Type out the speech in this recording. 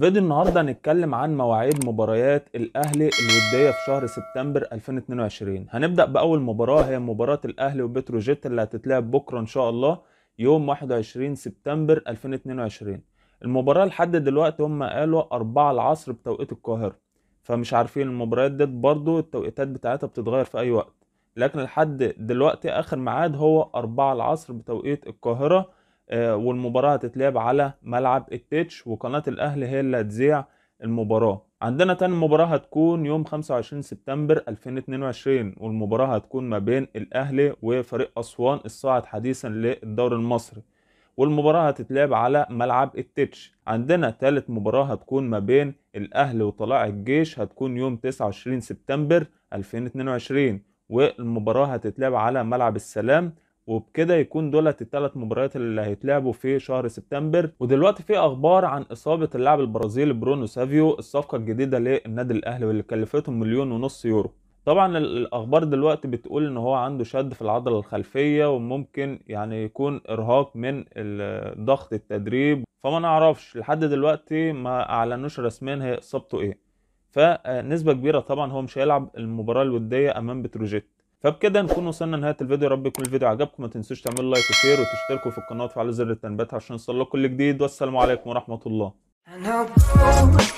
فيديو النهارده هنتكلم عن مواعيد مباريات الاهلي الوديه في شهر سبتمبر 2022 هنبدا باول مباراه هي مباراه الاهلي وبتروجيت اللي هتتلعب بكره ان شاء الله يوم 21 سبتمبر 2022 المباراه لحد دلوقتي هم قالوا 4 العصر بتوقيت القاهره فمش عارفين المباريات ديت برضو التوقيتات بتاعتها بتتغير في اي وقت لكن لحد دلوقتي اخر ميعاد هو 4 العصر بتوقيت القاهره آه، والمباراه هتتلعب على ملعب التتش وقناه الاهلي هي اللي هتذيع المباراه عندنا تاني مباراة هتكون يوم 25 سبتمبر 2022 والمباراة هتكون ما بين الأهلي وفريق أسوان الصاعد حديثا للدوري المصري والمباراة هتتلعب على ملعب التتش عندنا تالت مباراة هتكون ما بين الأهلي وطلائع الجيش هتكون يوم 29 سبتمبر 2022 والمباراة هتتلعب على ملعب السلام وبكده يكون دولت الثلاث مباريات اللي هيتلعبوا في شهر سبتمبر ودلوقتي في اخبار عن اصابه اللاعب البرازيلي برونو سافيو الصفقه الجديده للنادي الاهلي واللي كلفته مليون ونص يورو طبعا الاخبار دلوقتي بتقول ان هو عنده شد في العضله الخلفيه وممكن يعني يكون ارهاق من ضغط التدريب فما نعرفش لحد دلوقتي ما اعلنوش رسميا هي اصابته ايه فنسبه كبيره طبعا هو مش هيلعب المباراه الوديه امام بتروجيت فبكده نكون وصلنا لنهايه الفيديو يا رب يكون الفيديو عجبكم ما تنسوش تعملوا لايك وشير وتشتركوا في القناه وتفعلوا زر التنبيهات عشان يوصل لكم كل جديد والسلام عليكم ورحمه الله